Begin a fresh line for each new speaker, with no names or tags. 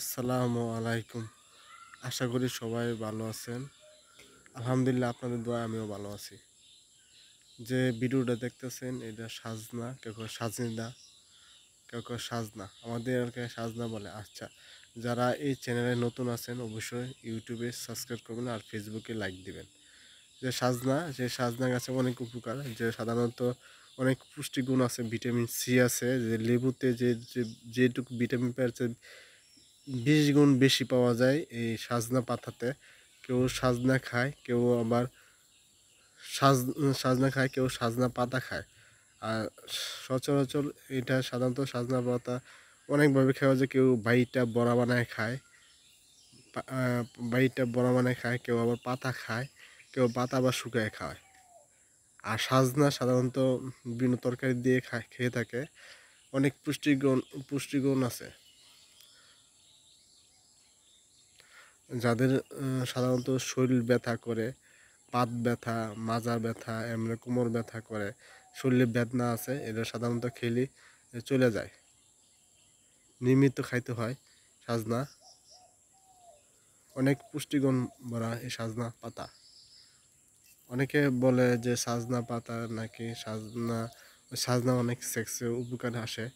আসসালামু আলাইকুম আশা করি সবাই ভালো আছেন আলহামদুলিল্লাহ আপনাদের দোয়া আমিও ভালো আছি যে ভিডিওটা দেখতেছেন এটা সাজনা কেউ কেউ সাজনিদা কেউ কেউ সাজনা আমাদের এলাকায় সাজনা বলে আচ্ছা যারা এই চ্যানেলে নতুন আছেন অবশ্যই ইউটিউবে সাবস্ক্রাইব করবেন আর ফেসবুকে লাইক দিবেন যে সাজনা সে সাজনা গাছে অনেক উপকার যে সাধারণত অনেক পুষ্টিগুণ আছে ভিটামিন সি আছে যে লেবুতে যে যেটুকু ভিটামিন পেয়েছে বিশ গুণ বেশি পাওয়া যায় এই সাজনা পাতাতে কেউ সাজনা খায় কেউ আবার সাজ সাজনা খায় কেউ সাজনা পাতা খায় আর সচরাচর এটা সাধারণত সাজনা পাতা অনেকভাবে খাওয়া যায় কেউ বাড়িটা বড়া বানায় খায় বাড়িটা বড়া বানায় খায় কেউ আবার পাতা খায় কেউ পাতা বা শুকায় খায় আর সাজনা সাধারণত বিভিন্ন তরকারি দিয়ে খায় খেয়ে থাকে অনেক পুষ্টিগুণ পুষ্টিগুণ আছে যাদের সাধারণত শরীর ব্যথা করে পাত ব্যথা মাজা ব্যথা এমনি কোমর ব্যথা করে শরীরে বেদনা আছে এটা সাধারণত খেলে চলে যায় নিয়মিত খাইতে হয় সাজনা অনেক পুষ্টিগুণ ভরা এই সাজনা পাতা অনেকে বলে যে সাজনা পাতা নাকি সাজনা সাজনা অনেক সেক্সে উপকার আসে